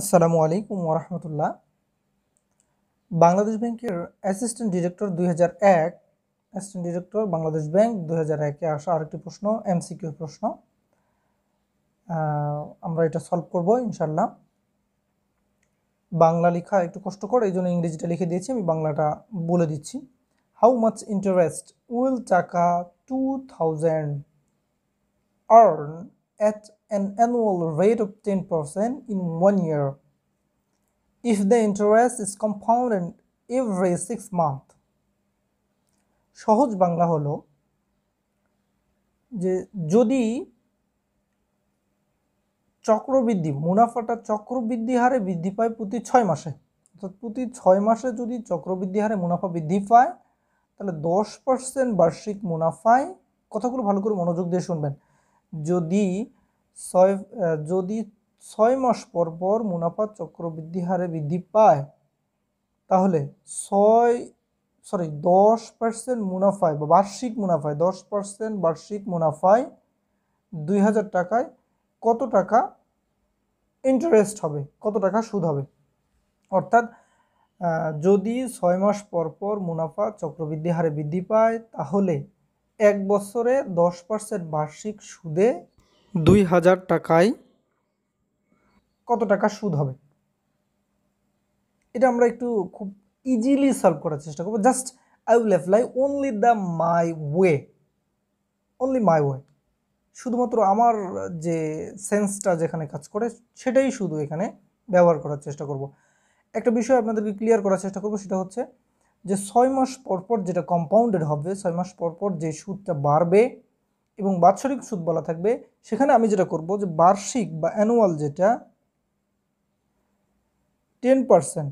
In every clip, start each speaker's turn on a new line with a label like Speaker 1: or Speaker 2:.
Speaker 1: আসসালামু আলাইকুম ওরহামতুল্লাহ বাংলাদেশ ব্যাংকের অ্যাসিস্ট্যান্ট ডিরেক্টর দুই এক অ্যাসিস্ট্যান্ট ডিরেক্টর বাংলাদেশ ব্যাংক দুই হাজার একে আসা আরেকটি প্রশ্ন এমসিকিউ প্রশ্ন আমরা এটা সলভ করব ইনশাল্লাহ বাংলা লেখা একটু কষ্টকর এই জন্য ইংরেজিটা লিখে দিয়েছি আমি বাংলাটা বলে দিচ্ছি how much interest will taka two thousand earn at an annual rate of 10% in one year if the interest is compounded every six months. সহজ বাংলা হলো যে যদি চক্রবৃদ্ধি মুনাফাটা চক্রবৃদ্ধি হারে বৃদ্ধি পায় প্রতি ছয় মাসে অর্থাৎ প্রতি ছয় মাসে যদি চক্রবৃদ্ধি হারে মুনাফা বৃদ্ধি পায় তাহলে দশ পার্সেন্ট বার্ষিক মুনাফায় কথাগুলো ভালো করে মনোযোগ দিয়ে শুনবেন যদি ছয় যদি ছয় মাস পর পর মুনাফা চক্রবৃদ্ধি হারে বৃদ্ধি পায় তাহলে ছয় সরি দশ পার্সেন্ট মুনাফায় বা বার্ষিক মুনাফায় দশ পার্সেন্ট বার্ষিক মুনাফায় দুই হাজার টাকায় কত টাকা ইন্টারেস্ট হবে কত টাকা সুদ হবে অর্থাৎ যদি ছয় মাস পর পর মুনাফা চক্রবৃদ্ধি হারে বৃদ্ধি পায় তাহলে এক বছরে দশ পার্সেন্ট বার্ষিক সুদে দুই হাজার টাকায় কত টাকা সুদ হবে এটা আমরা একটু খুব ইজিলি সলভ করার চেষ্টা করবো just I will apply only the my way only my way শুধুমাত্র আমার যে সেন্সটা যেখানে কাজ করে সেটাই শুধু এখানে ব্যবহার করার চেষ্টা করব। একটা বিষয় আপনাদেরকে ক্লিয়ার করার চেষ্টা করব সেটা হচ্ছে যে ছয় মাস পরপর যেটা কম্পাউন্ডেড হবে ছয় মাস পরপর যে সুদটা বাড়বে এবং বাৎসরিক সুদ বলা থাকবে সেখানে আমি যেটা করব যে বার্ষিক বা অ্যানুয়াল যেটা টেন পারসেন্ট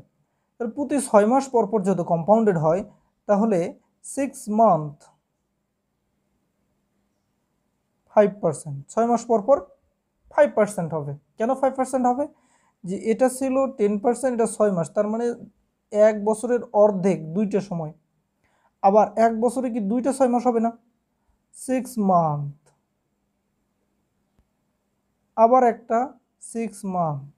Speaker 1: প্রতি ছয় মাস পর পর যেহেতু কম্পাউন্ডেড হয় তাহলে সিক্স মান্থ ফাইভ পার্সেন্ট ছয় মাস পর পর ফাইভ পার্সেন্ট হবে কেন ফাইভ পার্সেন্ট হবে যে এটা ছিল টেন পার্সেন্ট এটা ছয় মাস তার মানে এক বছরের অর্ধেক দুইটা সময় আবার এক বছরে কি দুইটা ছয় মাস হবে না সিক্স মান্থ আবার একটা সিক্স মান্থ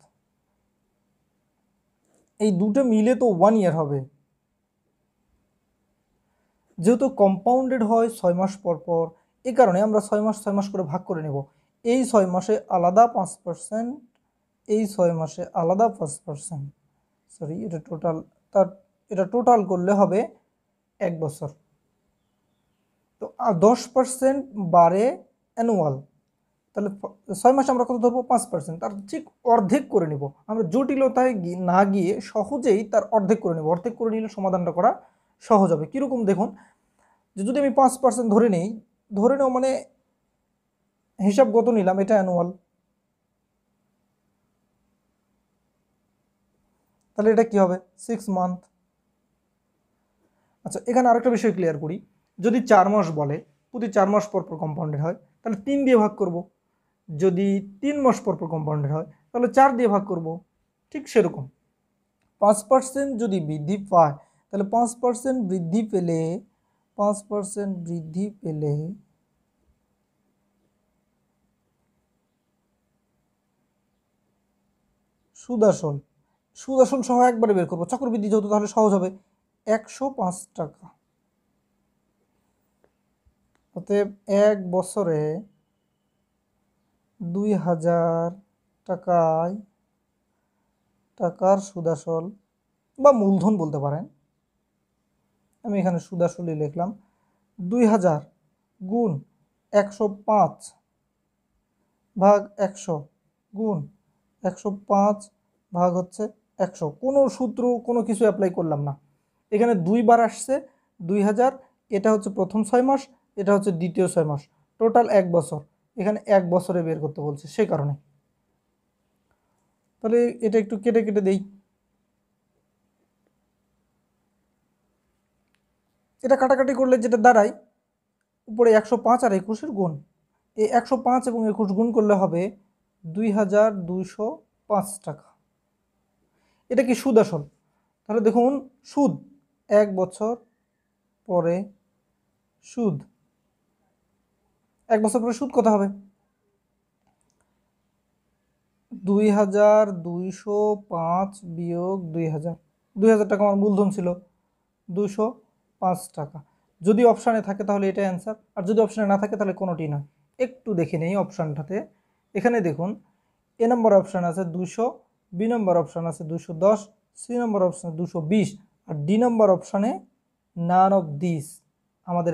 Speaker 1: এই দুটো মিলে তো ওয়ান ইয়ার হবে যেহেতু কম্পাউন্ডেড হয় ছয় মাস পর পর এ কারণে আমরা ছয় মাস ছয় মাস করে ভাগ করে নেব এই ছয় মাসে আলাদা পাঁচ পার্সেন্ট এই ছয় মাসে আলাদা পাঁচ পার্সেন্ট সরি এটা টোটাল তার এটা টোটাল করলে হবে এক বছর তো দশ পার্সেন্ট বাড়ে অ্যানুয়াল তাহলে ছয় মাসে আমরা কত ধরবো পাঁচ পার্সেন্ট তার ঠিক অর্ধেক করে নিব আমরা জটিলতায় না গিয়ে সহজেই তার অর্ধেক করে নিব অর্ধেক করে নিলে সমাধানটা করা সহজ হবে কীরকম দেখুন যে যদি আমি পাঁচ পার্সেন্ট ধরে নেই ধরে নেও মানে হিসাবগত নিলাম এটা অ্যানুয়াল তাহলে এটা কি হবে সিক্স মান্থ আচ্ছা এখানে আরেকটা বিষয় ক্লিয়ার করি যদি চার মাস বলে প্রতি চার মাস পর পর কম্পাউন্ডেড হয় তাহলে তিন দিয়ে ভাগ করব। যদি তিন মাস পর পর কম্পাউন্ডেড হয় তাহলে চার দিয়ে ভাগ করব। ঠিক সেরকম পাঁচ পার্সেন্ট যদি বৃদ্ধি পায় তাহলে পাঁচ পার্সেন্ট বৃদ্ধি পেলে পাঁচ পার্সেন্ট বৃদ্ধি পেলে সুদাসন সুদাসন সহ একবারে বের করবো চক্রবৃদ্ধি যেহেতু তাহলে সহজ হবে একশো পাঁচ টাকা অতএব এক বছরে দুই হাজার টাকায় টাকার সুদাসল বা মূলধন বলতে পারেন আমি এখানে সুদাসলই লিখলাম দুই হাজার গুণ একশো পাঁচ ভাগ একশো গুণ একশো পাঁচ ভাগ হচ্ছে একশো কোনো সূত্র কোনো কিছু অ্যাপ্লাই করলাম না এখানে দুইবার আসছে দুই হাজার এটা হচ্ছে প্রথম ছয় মাস এটা হচ্ছে দ্বিতীয় ছয় মাস টোটাল এক বছর এখানে এক বছরে বের করতে বলছে সে কারণে তাহলে এটা একটু কেটে কেটে দেই এটা কাটাকাটি করলে যেটা দাঁড়ায় উপরে একশো পাঁচ আর একুশের গুণ এই একশো পাঁচ এবং একুশ গুণ করলে হবে দুই হাজার দুইশো পাঁচ টাকা এটা কি সুদ আসল তাহলে দেখুন সুদ এক বছর পরে সুদ এক বছর পরে সুদ কত হবে দুই হাজার দুইশো পাঁচ বিয়োগ দুই হাজার দুই হাজার টাকা আমার মূলধন ছিল দুশো পাঁচ টাকা যদি অপশানে থাকে তাহলে এটা অ্যান্সার আর যদি অপশানে না থাকে তাহলে কোনোটি নয় একটু দেখে নেই অপশানটাতে এখানে দেখুন এ নম্বর অপশান আছে দুশো বি নম্বর অপশান আছে দুশো দশ সি নম্বর অপশান দুশো বিশ আর ডি নম্বর অপশানে নান অফ দিস আমাদের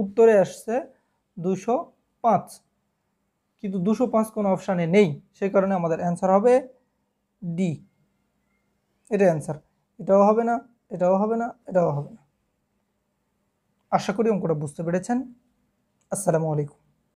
Speaker 1: উত্তরে আসছে দুশো পাঁচ কিন্তু দুশো পাঁচ কোনো অপশানে নেই সেই কারণে আমাদের অ্যান্সার হবে ডি এটা অ্যান্সার এটাও হবে না এটাও হবে না এটাও হবে না আশা করি অঙ্কটা বুঝতে পেরেছেন আসসালামু আলাইকুম